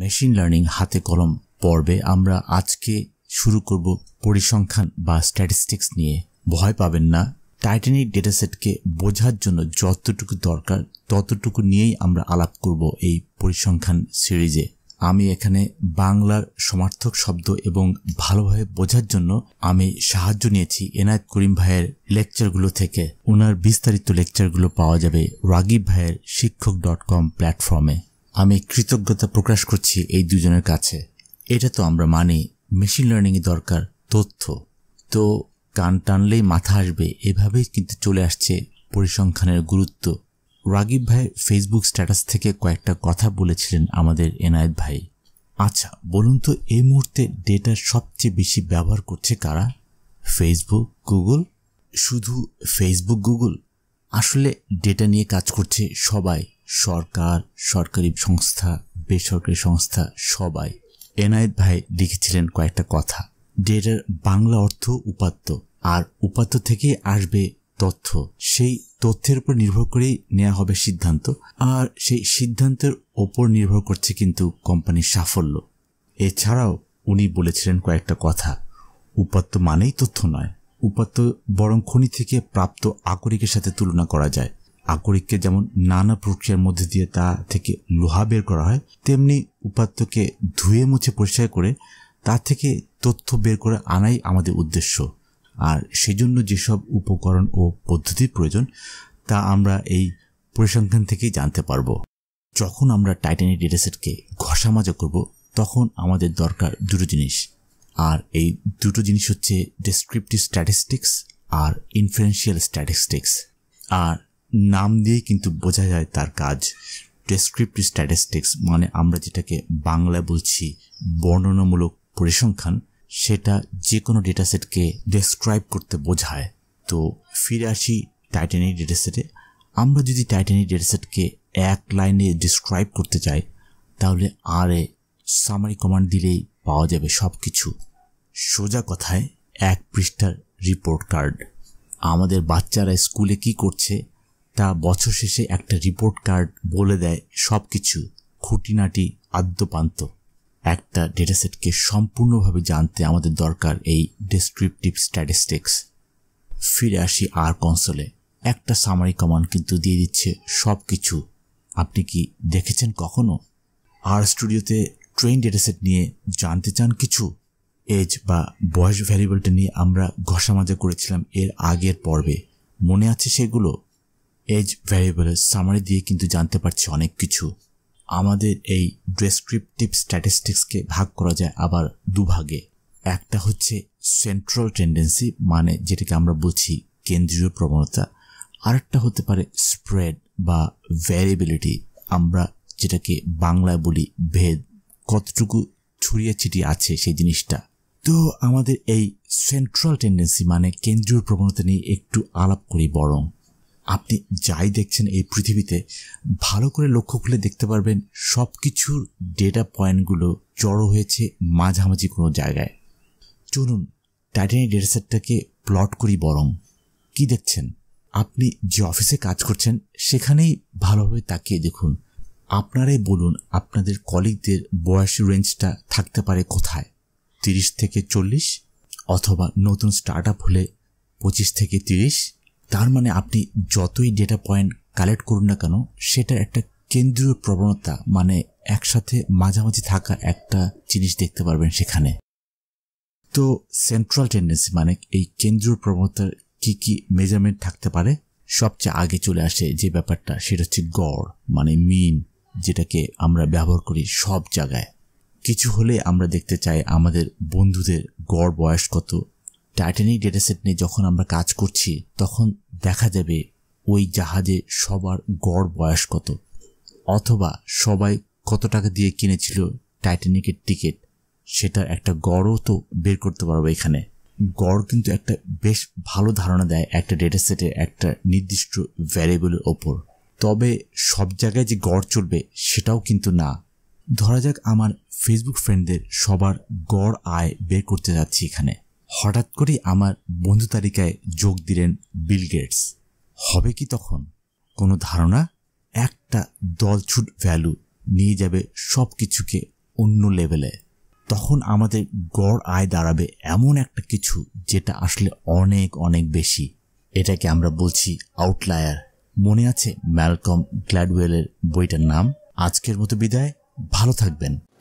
machine learning হাতে কলম পর্বে আমরা আজকে শুরু করব পরিসংখ্যান বা স্ট্যাটিস্টিক্স নিয়ে ভয় পাবেন না টাইটানিক ডেটাসেটকে বোঝার জন্য যতটুকু দরকার ততটুকু নিয়েই আমরা আলাপ করব এই পরিসংখ্যান সিরিজে আমি এখানে বাংলার সমার্থক শব্দ এবং ভালোভাবে বোঝার জন্য আমি সাহায্য নিয়েছি এনায়ত করিম ভাইয়ের লেকচারগুলো থেকে ওনার বিস্তারিত লেকচারগুলো পাওয়া যাবে রাগিব ভাইয়ের শিক্ষক ডট কম প্ল্যাটফর্মে আমি কৃতজ্ঞতা প্রকাশ করছি এই দুজনের কাছে এটা তো আমরা মানি মেশিন লার্নিংয়ে দরকার তথ্য তো কান টানলেই মাথা আসবে এভাবেই কিন্তু চলে আসছে পরিসংখ্যানের গুরুত্ব রাগিব ভাই ফেসবুক স্ট্যাটাস থেকে কয়েকটা কথা বলেছিলেন আমাদের এনায়েত ভাই আচ্ছা বলুন তো এই মুহূর্তে ডেটা সবচেয়ে বেশি ব্যবহার করছে কারা ফেসবুক গুগল শুধু ফেসবুক গুগল আসলে ডেটা নিয়ে কাজ করছে সবাই সরকার সরকারি সংস্থা বেসরকারি সংস্থা সবাই এনায়েত ভাই লিখেছিলেন কয়েকটা কথা ডেটার বাংলা অর্থ উপাত্ত আর উপাত্ত থেকে আসবে তথ্য সেই তথ্যের উপর নির্ভর করেই নেওয়া হবে সিদ্ধান্ত আর সেই সিদ্ধান্তের ওপর নির্ভর করছে কিন্তু কোম্পানির সাফল্য এছাড়াও উনি বলেছিলেন কয়েকটা কথা উপাত্ত মানেই তথ্য নয় উপাত্ত বরং খনি থেকে প্রাপ্ত আকরিকের সাথে তুলনা করা যায় আকরিককে যেমন নানা প্রক্রিয়ার মধ্যে দিয়ে তা থেকে লোহা বের করা হয় তেমনি উপাত্তকে ধুয়ে মুছে পরিষ্কার করে তা থেকে তথ্য বের করে আনাই আমাদের উদ্দেশ্য আর সেজন্য যেসব উপকরণ ও পদ্ধতির প্রয়োজন তা আমরা এই পরিসংখ্যান থেকেই জানতে পারব যখন আমরা টাইটানিক ডেটাসেটকে ঘষা মাজা করব তখন আমাদের দরকার দুটো জিনিস আর এই দুটো জিনিস হচ্ছে ডেসক্রিপটিভ স্ট্যাটিস্টিক্স আর ইনফ্লুয়েন্সিয়াল স্ট্যাটিস্টিক্স আর নাম দিয়ে কিন্তু বোঝা যায় তার কাজ ডেসক্রিপটিভ স্ট্যাটিস্টিক্স মানে আমরা যেটাকে বাংলায় বলছি বর্ণনামূলক পরিসংখ্যান সেটা যে কোনো ডেটাসেটকে ডেসক্রাইব করতে বোঝায় তো ফিরে আসি টাইটানিক ডেটাসেটে আমরা যদি টাইটানিক ডেটাসেটকে এক লাইনে ডিসক্রাইব করতে চাই তাহলে আর এ সামারি কমান্ড দিলেই পাওয়া যাবে সব কিছু সোজা কথায় এক পৃষ্ঠার রিপোর্ট কার্ড আমাদের বাচ্চারা স্কুলে কি করছে তা বছর শেষে একটা রিপোর্ট কার্ড বলে দেয় সব কিছু খুঁটিনাটি আদ্যপান্ত একটা ডেটাসেটকে সম্পূর্ণভাবে জানতে আমাদের দরকার এই ডেসক্রিপটিভ স্ট্যাটিস্টিক্স ফিরে আসি আর কনসোলে একটা সামারি কমান্ড কিন্তু দিয়ে দিচ্ছে সব কিছু আপনি কি দেখেছেন কখনো আর স্টুডিওতে ট্রেন ডেটাসেট নিয়ে জানতে চান কিছু এজ বা বয়স ভ্যারিয়েবলটা নিয়ে আমরা ঘষামাজা করেছিলাম এর আগের পর্বে মনে আছে সেগুলো এজ ভ্যারিয়েবলের সামারি দিয়ে কিন্তু জানতে পারছি অনেক কিছু আমাদের এই ডেসক্রিপটিভ স্ট্যাটিস্টিক্সকে ভাগ করা যায় আবার দুভাগে একটা হচ্ছে সেন্ট্রাল টেন্ডেন্সি মানে যেটাকে আমরা বুঝি কেন্দ্রীয় প্রবণতা আরেকটা হতে পারে স্প্রেড বা ভ্যারিয়েবিলিটি আমরা যেটাকে বাংলায় বলি ভেদ কতটুকু ছড়িয়ে ছিটিয়ে আছে সেই জিনিসটা তো আমাদের এই সেন্ট্রাল টেন্ডেন্সি মানে কেন্দ্রীয় প্রবণতা নিয়ে একটু আলাপ করি বরং আপনি যাই দেখছেন এই পৃথিবীতে ভালো করে লক্ষ্য খুলে দেখতে পারবেন সব কিছুর ডেটা পয়েন্টগুলো জড়ো হয়েছে মাঝামাঝি কোনো জায়গায় চলুন টাইটানিক ডেটাসেটটাকে প্লট করি বরং কি দেখছেন আপনি যে অফিসে কাজ করছেন সেখানেই ভালোভাবে তাকিয়ে দেখুন আপনারাই বলুন আপনাদের কলিগদের বয়স রেঞ্জটা থাকতে পারে কোথায় তিরিশ থেকে চল্লিশ অথবা নতুন স্টার্ট আপ হলে পঁচিশ থেকে তিরিশ তার মানে আপনি যতই ডেটা পয়েন্ট কালেক্ট করুন না কেন সেটা একটা কেন্দ্রীয় প্রবণতা মানে একসাথে মাঝামাঝি থাকা একটা জিনিস দেখতে পারবেন সেখানে তো সেন্ট্রাল টেন্ডেন্সি মানে এই কেন্দ্রীয় প্রবণতার কি কি মেজারমেন্ট থাকতে পারে সবচেয়ে আগে চলে আসে যে ব্যাপারটা সেটা হচ্ছে গড় মানে মিন যেটাকে আমরা ব্যবহার করি সব জায়গায় কিছু হলে আমরা দেখতে চাই আমাদের বন্ধুদের গড় বয়স কত টাইটানিক ডেটাসেট নিয়ে যখন আমরা কাজ করছি তখন দেখা যাবে ওই জাহাজে সবার গড় বয়স কত অথবা সবাই কত টাকা দিয়ে কিনেছিল টাইটানিকের টিকিট সেটা একটা গড়ও তো বের করতে পারবো এখানে গড় কিন্তু একটা বেশ ভালো ধারণা দেয় একটা ডেটা সেটের একটা নির্দিষ্ট ভ্যারিয়েবলের ওপর তবে সব জায়গায় যে গড় চলবে সেটাও কিন্তু না ধরা যাক আমার ফেসবুক ফ্রেন্ডদের সবার গড় আয় বের করতে যাচ্ছি এখানে হঠাৎ করেই আমার বন্ধু তালিকায় যোগ দিলেন বিল গেটস হবে কি তখন কোনো ধারণা একটা দলছুট ভ্যালু নিয়ে যাবে সব কিছুকে অন্য লেভেলে তখন আমাদের গড় আয় দাঁড়াবে এমন একটা কিছু যেটা আসলে অনেক অনেক বেশি এটাকে আমরা বলছি আউটলায়ার মনে আছে ম্যালকম গ্ল্যাডওয়েলের বইটার নাম আজকের মতো বিদায় ভালো থাকবেন